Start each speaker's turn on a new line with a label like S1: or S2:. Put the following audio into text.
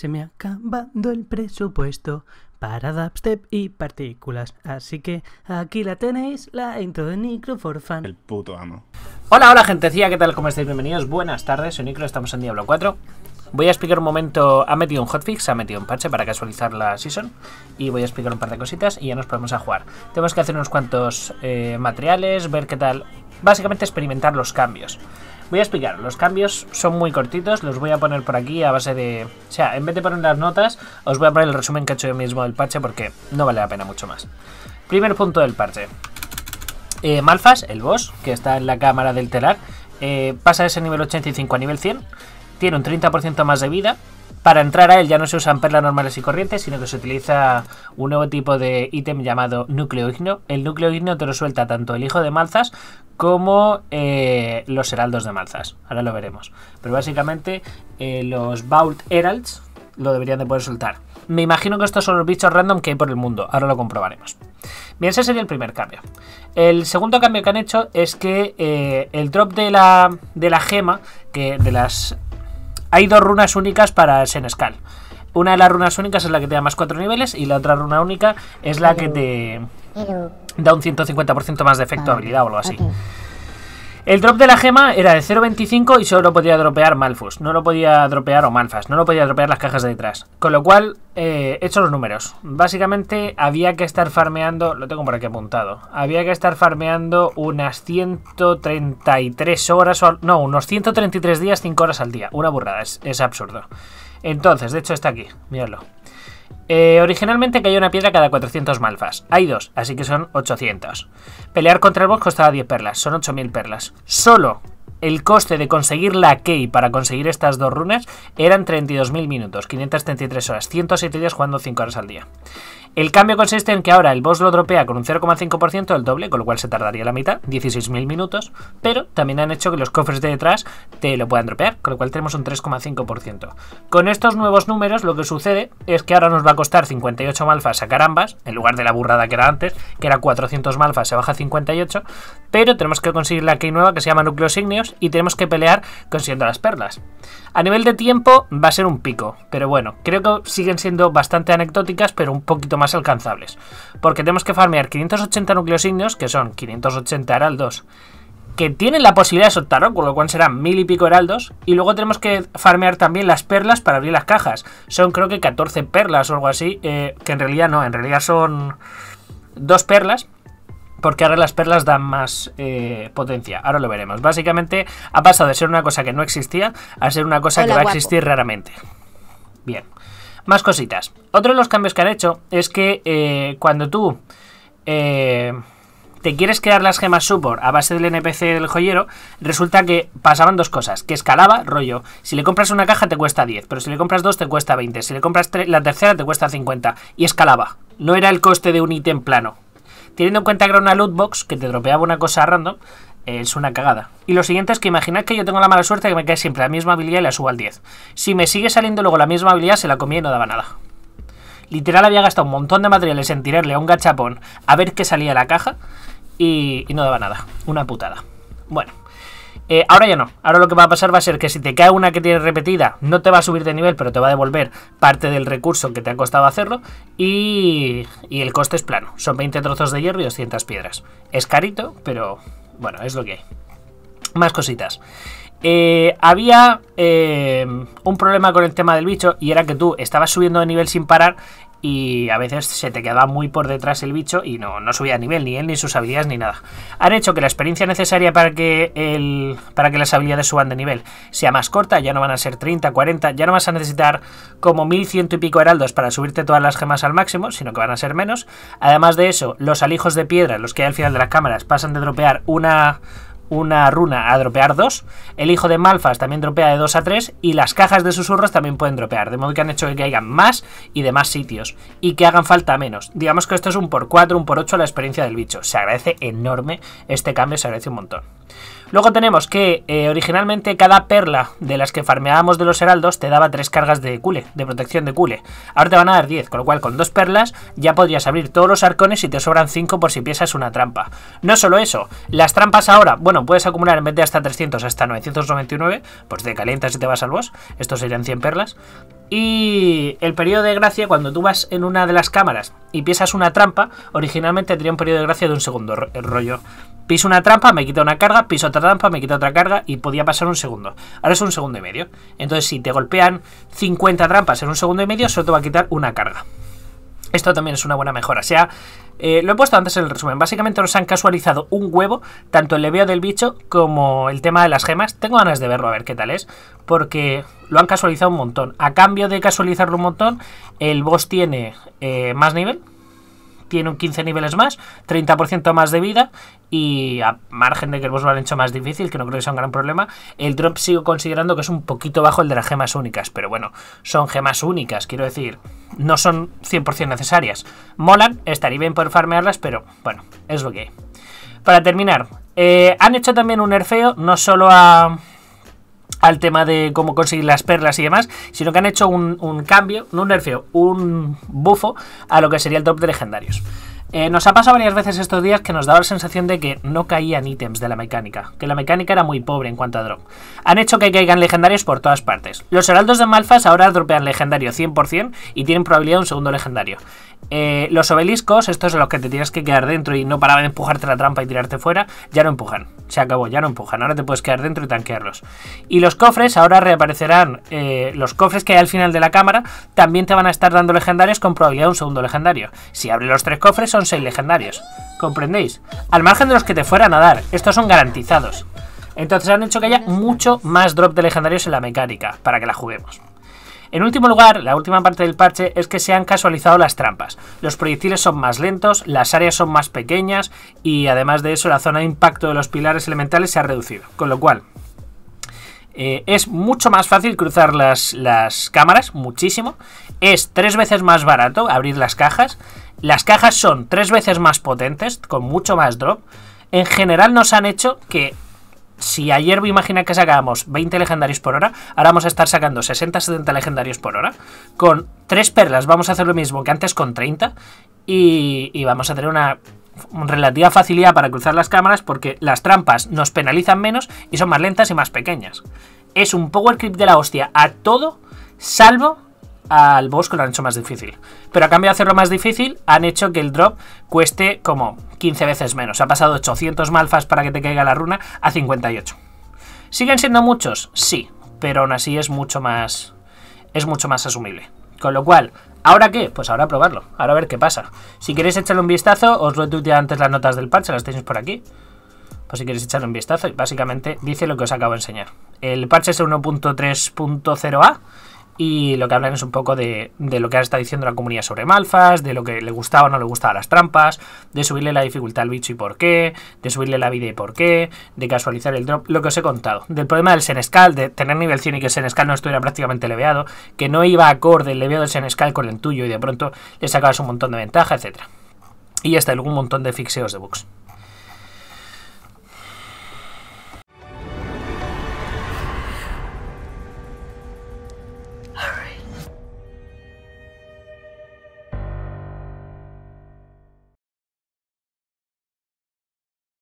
S1: Se me ha acabado el presupuesto para dubstep y partículas. Así que aquí la tenéis, la intro de Nicro for El puto amo. Hola, hola gentecilla, ¿qué tal? ¿Cómo estáis? Bienvenidos, buenas tardes, soy Nicro, estamos en Diablo 4. Voy a explicar un momento, ha metido un hotfix, ha metido un parche para casualizar la season y voy a explicar un par de cositas y ya nos podemos a jugar. Tenemos que hacer unos cuantos eh, materiales, ver qué tal, básicamente experimentar los cambios. Voy a explicar, los cambios son muy cortitos, los voy a poner por aquí a base de... O sea, en vez de poner las notas, os voy a poner el resumen que he hecho yo mismo del parche porque no vale la pena mucho más. Primer punto del parche. Eh, Malfas, el boss, que está en la cámara del telar, eh, pasa de ese nivel 85 a nivel 100, tiene un 30% más de vida, para entrar a él ya no se usan perlas normales y corrientes, sino que se utiliza un nuevo tipo de ítem llamado núcleo igno. El núcleo igno te lo suelta tanto el hijo de Malzas como eh, los heraldos de Malzas. Ahora lo veremos. Pero básicamente eh, los Vault Heralds lo deberían de poder soltar. Me imagino que estos son los bichos random que hay por el mundo. Ahora lo comprobaremos. Bien, ese sería el primer cambio. El segundo cambio que han hecho es que eh, el drop de la, de la gema, que de las hay dos runas únicas para Senescal. Una de las runas únicas es la que te da más 4 niveles y la otra runa única es la que te da un 150% más de efecto habilidad o algo así. El drop de la gema era de 0.25 y solo podía dropear Malfus. No lo podía dropear o Malfas, no lo podía dropear las cajas de detrás. Con lo cual, eh, hecho los números. Básicamente había que estar farmeando, lo tengo por aquí apuntado, había que estar farmeando unas 133 horas, o, no, unos 133 días, 5 horas al día. Una burrada, es, absurdo. Entonces, de hecho está aquí, míralo. Eh, originalmente caía una piedra cada 400 malfas. Hay dos, así que son 800. Pelear contra el boss costaba 10 perlas, son 8000 perlas. Solo el coste de conseguir la key para conseguir estas dos runas eran 32.000 minutos, 533 horas, 107 días jugando 5 horas al día. El cambio consiste en que ahora el boss lo dropea con un 0,5% del doble, con lo cual se tardaría la mitad, 16.000 minutos, pero también han hecho que los cofres de detrás te lo puedan dropear, con lo cual tenemos un 3,5%. Con estos nuevos números lo que sucede es que ahora nos va a costar 58 malfas sacar ambas, en lugar de la burrada que era antes, que era 400 malfas, se baja a 58, pero tenemos que conseguir la key nueva que se llama núcleos Signios y tenemos que pelear consiguiendo las perlas. A nivel de tiempo va a ser un pico, pero bueno, creo que siguen siendo bastante anecdóticas, pero un poquito más más alcanzables, porque tenemos que farmear 580 núcleos indios, que son 580 heraldos, que tienen la posibilidad de soltar con lo cual serán mil y pico heraldos. Y luego tenemos que farmear también las perlas para abrir las cajas. Son creo que 14 perlas o algo así, eh, que en realidad no, en realidad son dos perlas. Porque ahora las perlas dan más eh, potencia. Ahora lo veremos. Básicamente ha pasado de ser una cosa que no existía a ser una cosa que va a existir raramente. Bien. Más cositas. Otro de los cambios que han hecho es que eh, cuando tú eh, te quieres crear las gemas support a base del NPC del joyero, resulta que pasaban dos cosas. Que escalaba, rollo. Si le compras una caja te cuesta 10, pero si le compras dos te cuesta 20, si le compras la tercera te cuesta 50. Y escalaba. No era el coste de un ítem plano. Teniendo en cuenta que era una loot box que te dropeaba una cosa random, es una cagada. Y lo siguiente es que imaginad que yo tengo la mala suerte de que me cae siempre la misma habilidad y la subo al 10. Si me sigue saliendo luego la misma habilidad, se la comía y no daba nada. Literal había gastado un montón de materiales en tirarle a un gachapón a ver qué salía de la caja y, no daba nada. Una putada. Bueno. Eh, ahora ya no. Ahora lo que va a pasar va a ser que si te cae una que tienes repetida, no te va a subir de nivel, pero te va a devolver parte del recurso que te ha costado hacerlo. Y, y el coste es plano. Son 20 trozos de hierro y 200 piedras. Es carito, pero bueno, es lo que hay. Más cositas. Eh, había eh, un problema con el tema del bicho y era que tú estabas subiendo de nivel sin parar y a veces se te quedaba muy por detrás el bicho y no, subía a nivel, ni él, ni sus habilidades, ni nada. Han hecho que la experiencia necesaria para que, el, para que las habilidades suban de nivel sea más corta, ya no van a ser 30, 40, ya no vas a necesitar como 1100 y pico heraldos para subirte todas las gemas al máximo, sino que van a ser menos. Además de eso, los alijos de piedra, los que hay al final de las cámaras, pasan de dropear una una runa a dropear 2. El hijo de Malfas también dropea de 2 a 3. Y las cajas de susurros también pueden dropear. De modo que han hecho que caigan más y de más sitios. Y que hagan falta menos. Digamos que esto es un por 4, un por 8 la experiencia del bicho. Se agradece enorme este cambio, se agradece un montón. Luego tenemos que eh, originalmente cada perla de las que farmeábamos de los heraldos te daba tres cargas de cule, de protección de cule. Ahora te van a dar 10, con lo cual con dos perlas ya podrías abrir todos los arcones y te sobran 5 por si piensas una trampa. No solo eso, las trampas ahora, bueno, puedes acumular en vez de hasta 300 hasta 999, pues te calientas y te vas al boss, estos serían 100 perlas. Y el periodo de gracia, cuando tú vas en una de las cámaras y piensas una trampa, originalmente tenía un periodo de gracia de un segundo, rollo piso una trampa, me quita una carga, piso otra trampa, me quita otra carga y podía pasar un segundo. Ahora es un segundo y medio. Entonces, si te golpean 50 trampas en un segundo y medio, solo te va a quitar una carga. Esto también es una buena mejora. O sea, eh, lo he puesto antes en el resumen. Básicamente nos han casualizado un huevo, tanto el leveo del bicho como el tema de las gemas. Tengo ganas de verlo a ver qué tal es, porque lo han casualizado un montón. A cambio de casualizarlo un montón, el boss tiene eh, más nivel, tiene 15 niveles más, 30% más de vida y a margen de que el boss lo han hecho más difícil, que no creo que sea un gran problema, el drop sigo considerando que es un poquito bajo el de las gemas únicas, pero bueno, son gemas únicas, quiero decir, no son 100% necesarias. Molan, estaría bien poder farmearlas, pero bueno, es lo que hay. Para terminar, eh, han hecho también un nerfeo, no solo a al tema de cómo conseguir las perlas y demás, sino que han hecho un, cambio, no un nerfeo, un bufo a lo que sería el top de legendarios. Eh, nos ha pasado varias veces estos días que nos daba la sensación de que no caían ítems de la mecánica, que la mecánica era muy pobre en cuanto a drop. Han hecho que caigan legendarios por todas partes. Los heraldos de Malfas ahora dropean legendario 100% y tienen probabilidad de un segundo legendario. Eh, los obeliscos, estos son los que te tienes que quedar dentro y no paraban de empujarte la trampa y tirarte fuera, ya no empujan. Se acabó, ya no empujan. Ahora te puedes quedar dentro y tanquearlos. Y los cofres, ahora reaparecerán. Eh, los cofres que hay al final de la cámara también te van a estar dando legendarios con probabilidad de un segundo legendario. Si abres los tres cofres, son son 6 legendarios. ¿Comprendéis? Al margen de los que te fueran a dar, estos son garantizados. Entonces han hecho que haya mucho más drop de legendarios en la mecánica, para que la juguemos. En último lugar, la última parte del parche es que se han casualizado las trampas. Los proyectiles son más lentos, las áreas son más pequeñas y además de eso la zona de impacto de los pilares elementales se ha reducido. Con lo cual, eh, es mucho más fácil cruzar las, las, cámaras, muchísimo. Es tres veces más barato abrir las cajas. Las cajas son tres veces más potentes, con mucho más drop. En general nos han hecho que si ayer imagina que sacábamos 20 legendarios por hora, ahora vamos a estar sacando 60-70 legendarios por hora. Con tres perlas vamos a hacer lo mismo que antes con 30. y, y vamos a tener una relativa facilidad para cruzar las cámaras porque las trampas nos penalizan menos y son más lentas y más pequeñas. Es un power creep de la hostia a todo, salvo al boss lo han hecho más difícil. Pero a cambio de hacerlo más difícil, han hecho que el drop cueste como 15 veces menos. Ha pasado 800 malfas para que te caiga la runa a 58. ¿Siguen siendo muchos? Sí, pero aún así es mucho más, es mucho más asumible. Con lo cual, ¿Ahora qué? Pues ahora a probarlo, ahora a ver qué pasa. Si queréis echarle un vistazo, os lo he antes las notas del parche, las tenéis por aquí. Pues si queréis echarle un vistazo, básicamente dice lo que os acabo de enseñar. El parche es 1.3.0a y lo que hablan es un poco de, lo que ha estado diciendo la comunidad sobre Malfas, de lo que le gustaba o no le gustaba las trampas, de subirle la dificultad al bicho y por qué, de subirle la vida y por qué, de casualizar el drop, lo que os he contado, del problema del Senescal, de tener nivel 100 y que el Senescal no estuviera prácticamente leveado, que no iba acorde el leveado del Senescal con el tuyo y de pronto le sacabas un montón de ventaja, etc. Y hasta algún montón de fixeos de bugs.